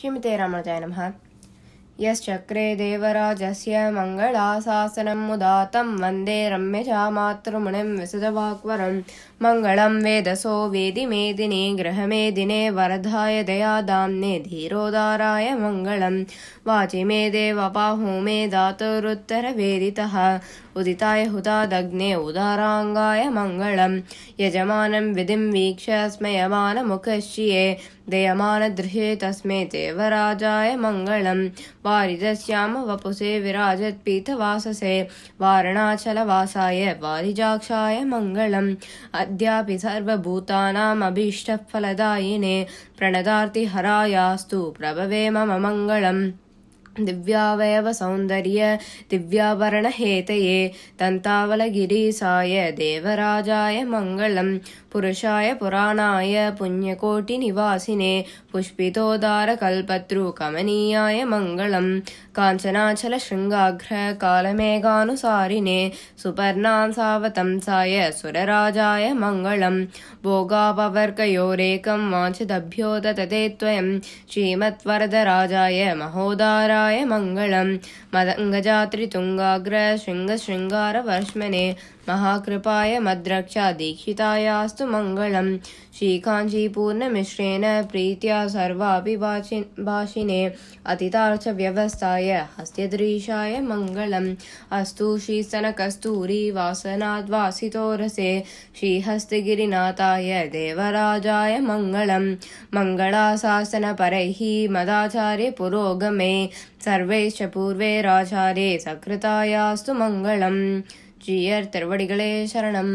श्रीमते रामानुजाय नम यक्रे देवराजस्य मङ्गलाशासनं मुदा तं वन्दे रम्यजा मातृमुनिं विसुदवाक्वरं मङ्गलं वेदसो वेदि मे दिने गृहमे दिने वरधाय दयादाम्ने धीरोदाराय मङ्गलं वाचि मे देवपाहो मे दातुरुत्तरवेदितः उदिताय हुतादग्ने उदाराङ्गाय मङ्गलम् यजमानं विधिं वीक्ष्य स्मयमानमुखश्चिये दयमानदृशे तस्मै देवराजाय मङ्गलम् वारिजस्याम वपुसे विराजत्पीतवाससे वारणाचलवासाय वारिजाक्षाय मङ्गलम् अद्यापि सर्वभूतानामभीष्टफलदायिने प्रणदार्तिहरायास्तु प्रभवे मम मङ्गलम् दिव्यावयवसौन्दर्य दिव्यावरणहेतये दन्तावलगिरिसाय देवराजाय मङ्गलम् पुरुषाय पुराणाय पुण्यकोटिनिवासिने पुष्पितोदारकल्पतृकमनीयाय मङ्गलं काञ्चनाचलशृङ्गाग्र कालमेघानुसारिणे सुपर्णांसावतंसाय सुरराजाय मङ्गलम् भोगापवर्गयोरेकं वाञ्चिदभ्योत त्वयं श्रीमत्त्वरदराजाय य मङ्गलम् मदङ्गजात्रितुङ्गाग्र शृङ्गशृङ्गारवर्ष्मने महाकृपाय मद्रक्षा दीक्षितायास्तु मङ्गलम् श्रीकाञ्चीपूर्णमिश्रेण प्रीत्या सर्वापि वासिने अतितार्चव्यवस्थाय हस्तद्रीशाय मङ्गलम् अस्तु श्रीस्तनकस्तूरिवासनाद्वासितोरसे श्रीहस्तगिरिनाथाय देवराजाय मङ्गलम् मङ्गलाशासनपरैः मदाचार्यपुरोगमे सर्वैश्च पूर्वे राजादे सकृतायास्तु मङ्गलं जियर्तिर्वडिगळे शरणं।